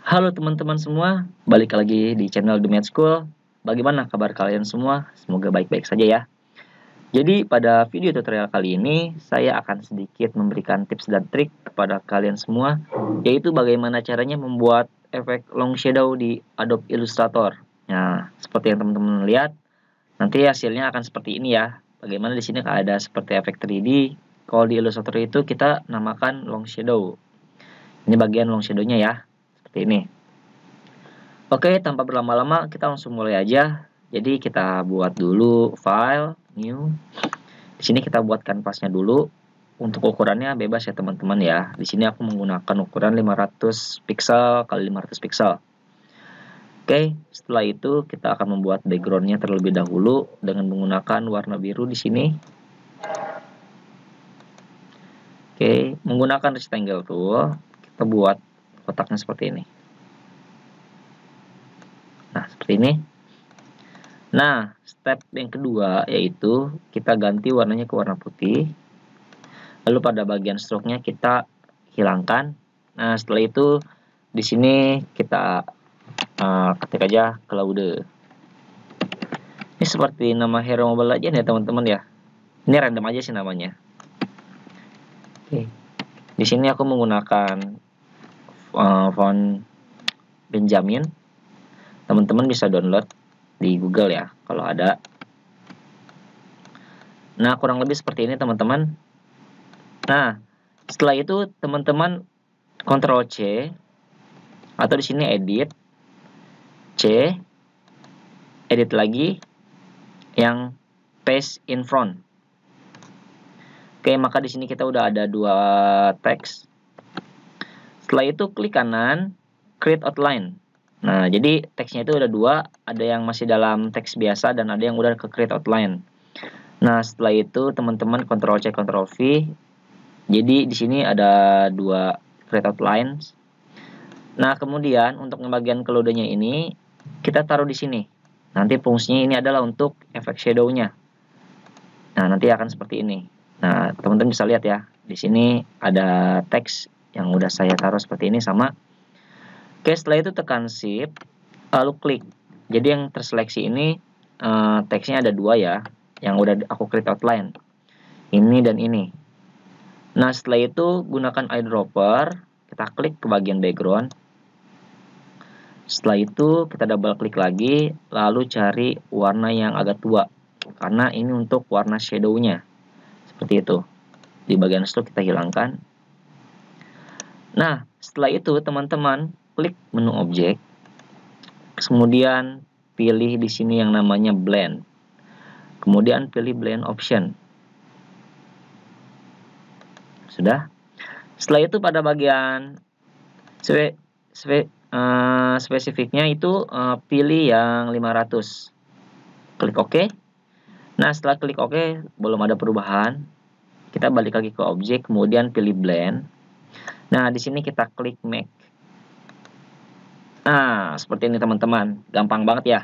Halo teman-teman semua, balik lagi di channel The Med School. Bagaimana kabar kalian semua? Semoga baik-baik saja ya. Jadi pada video tutorial kali ini, saya akan sedikit memberikan tips dan trik kepada kalian semua, yaitu bagaimana caranya membuat efek long shadow di Adobe Illustrator. Nah, seperti yang teman-teman lihat, nanti hasilnya akan seperti ini ya. Bagaimana di sini ada seperti efek 3D, kalau di Illustrator itu kita namakan long shadow. Ini bagian long shadow-nya ya seperti ini. Oke, tanpa berlama-lama kita langsung mulai aja. Jadi kita buat dulu file new. Di sini kita buat kanvasnya dulu. Untuk ukurannya bebas ya teman-teman ya. Di sini aku menggunakan ukuran 500 pixel kali 500 pixel. Oke, setelah itu kita akan membuat backgroundnya terlebih dahulu dengan menggunakan warna biru di sini. Oke, menggunakan rectangle tool, kita buat kotaknya seperti ini. Nah, seperti ini. Nah, step yang kedua yaitu kita ganti warnanya ke warna putih. Lalu pada bagian stroke-nya kita hilangkan. Nah, setelah itu di sini kita uh, ketik aja cloude. Ini seperti nama hero mobile aja ya, nih teman-teman ya. Ini random aja sih namanya. Oke. Di sini aku menggunakan uh, eh, font Benjamin teman-teman bisa download di Google ya kalau ada nah kurang lebih seperti ini teman-teman nah setelah itu teman-teman Ctrl C atau di sini edit C edit lagi yang paste in front oke maka di sini kita udah ada dua teks setelah itu klik kanan, create outline. Nah, jadi teksnya itu ada dua, ada yang masih dalam teks biasa dan ada yang udah ke create outline. Nah, setelah itu teman-teman control C control V. Jadi di sini ada dua create outline. Nah, kemudian untuk bagian keludanya ini kita taruh di sini. Nanti fungsinya ini adalah untuk efek shadow-nya. Nah, nanti akan seperti ini. Nah, teman-teman bisa lihat ya. Di sini ada teks yang udah saya taruh seperti ini sama. Oke, setelah itu tekan shift, lalu klik. Jadi yang terseleksi ini uh, teksnya ada dua ya, yang udah aku create outline. Ini dan ini. Nah, setelah itu gunakan eyedropper, kita klik ke bagian background. Setelah itu kita double klik lagi, lalu cari warna yang agak tua. Karena ini untuk warna shadownya. Seperti itu. Di bagian slow kita hilangkan. Nah, setelah itu teman-teman klik menu objek. Kemudian pilih di sini yang namanya blend. Kemudian pilih blend option. Sudah. Setelah itu pada bagian spe, spe, uh, spesifiknya itu uh, pilih yang 500. Klik OK. Nah, setelah klik OK belum ada perubahan. Kita balik lagi ke objek, kemudian pilih blend. Nah, di sini kita klik make. Nah, seperti ini teman-teman. Gampang banget ya.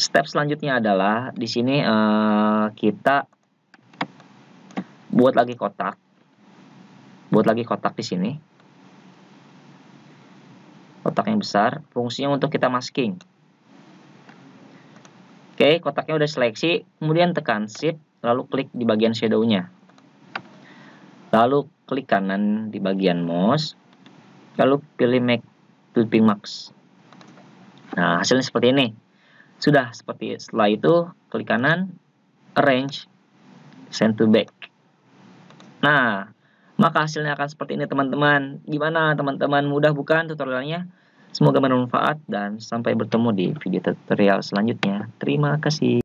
Step selanjutnya adalah di sini eh, kita buat lagi kotak. Buat lagi kotak di sini. Kotak yang besar, fungsinya untuk kita masking. Oke, kotaknya udah seleksi, kemudian tekan shift lalu klik di bagian shadow-nya. Lalu klik kanan di bagian mouse, lalu pilih make clipping max. Nah, hasilnya seperti ini. Sudah seperti setelah itu klik kanan, arrange, send to back. Nah, maka hasilnya akan seperti ini teman-teman. Gimana teman-teman? Mudah bukan tutorialnya? Semoga bermanfaat dan sampai bertemu di video tutorial selanjutnya. Terima kasih.